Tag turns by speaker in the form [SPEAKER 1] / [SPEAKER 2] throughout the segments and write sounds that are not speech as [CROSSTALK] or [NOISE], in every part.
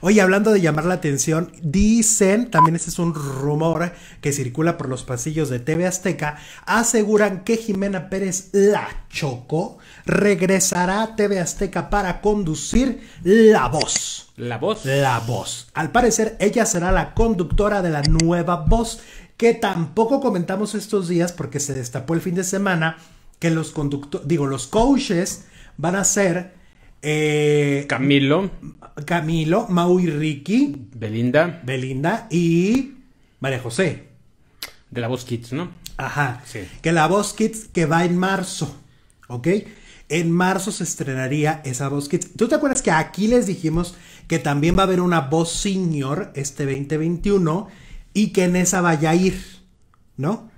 [SPEAKER 1] Oye, hablando de llamar la atención, dicen, también este es un rumor que circula por los pasillos de TV Azteca, aseguran que Jimena Pérez La Choco regresará a TV Azteca para conducir La Voz. La voz. La voz. Al parecer, ella será la conductora de la nueva voz, que tampoco comentamos estos días porque se destapó el fin de semana que los conductores, digo, los coaches van a ser... Eh, Camilo. Camilo, Mau y Ricky. Belinda. Belinda y María José.
[SPEAKER 2] De la Voz Kids, ¿no? Ajá. Sí.
[SPEAKER 1] Que la Voz Kids que va en marzo, ¿ok? En marzo se estrenaría esa Voz Kids. ¿Tú te acuerdas que aquí les dijimos que también va a haber una Voz Senior este 2021 y que en esa vaya a ir, ¿no?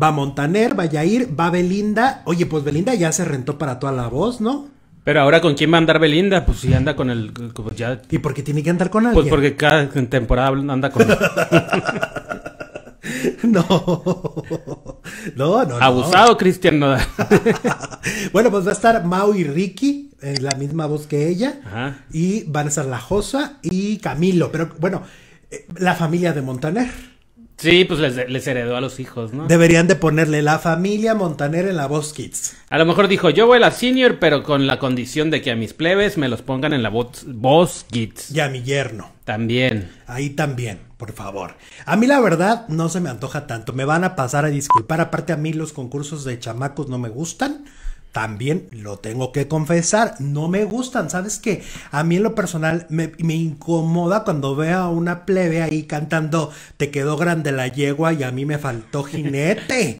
[SPEAKER 1] Va Montaner, vaya a ir, va Belinda. Oye, pues Belinda ya se rentó para toda la voz, ¿no?
[SPEAKER 2] Pero ahora con quién va a andar Belinda, pues si anda con el ¿Y por qué tiene que
[SPEAKER 1] andar con pues alguien? Pues porque
[SPEAKER 2] cada temporada anda con [LAUGHS]
[SPEAKER 1] No. No, no. Abusado
[SPEAKER 2] Cristian [LAUGHS]
[SPEAKER 1] bueno, pues va a estar Mau y Ricky en eh, la misma voz que ella y van a estar La Josa y Camilo, pero bueno, eh, la familia de Montaner.
[SPEAKER 2] Sí, pues les, heredó a los
[SPEAKER 1] hijos, ¿no? Deberían de ponerle la familia Montaner en la voz Kids.
[SPEAKER 2] A lo mejor dijo, yo voy a la senior, pero con la condición de que a mis plebes me los pongan en la voz, Kids. Y
[SPEAKER 1] a mi yerno. También. Ahí también, por favor. A mí la verdad no se me antoja tanto. Me van a pasar a disculpar. Aparte a mí los concursos de chamacos no me gustan también lo tengo que confesar, no me gustan, ¿sabes qué? A mí en lo personal me, me, incomoda cuando veo a una plebe ahí cantando, te quedó grande la yegua y a mí me faltó jinete. [LAUGHS]